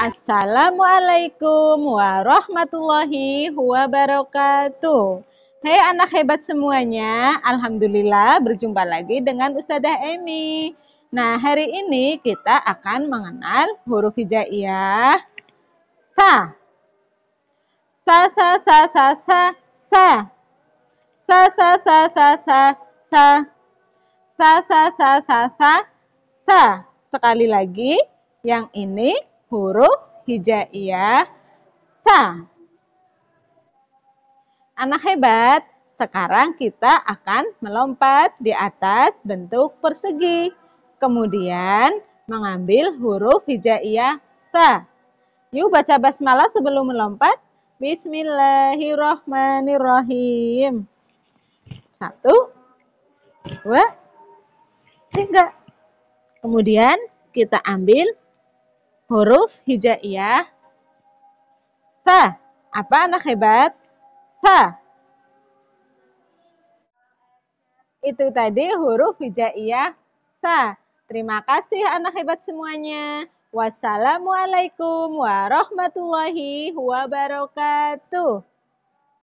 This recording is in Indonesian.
Assalamualaikum warahmatullahi wabarakatuh. Hai hey, anak hebat semuanya, Alhamdulillah berjumpa lagi dengan Ustazah Emi. Nah, hari ini kita akan mengenal huruf hijaiyah. Sa. Sa, sa, sa, sa, sa, sa. Sa, sa, sa, sa, sa, sa sa sa sa sa sa sa. Sekali lagi, yang ini huruf hijaiyah sa. Anak hebat, sekarang kita akan melompat di atas bentuk persegi. Kemudian mengambil huruf hijaiyah sa. Yuk baca basmalah sebelum melompat. Bismillahirrahmanirrahim. Satu, dua, Kemudian kita ambil huruf hijaiyah. Sa. Apa anak hebat? Sa. Itu tadi huruf hijaiyah sa. Terima kasih anak hebat semuanya. Wassalamualaikum warahmatullahi wabarakatuh.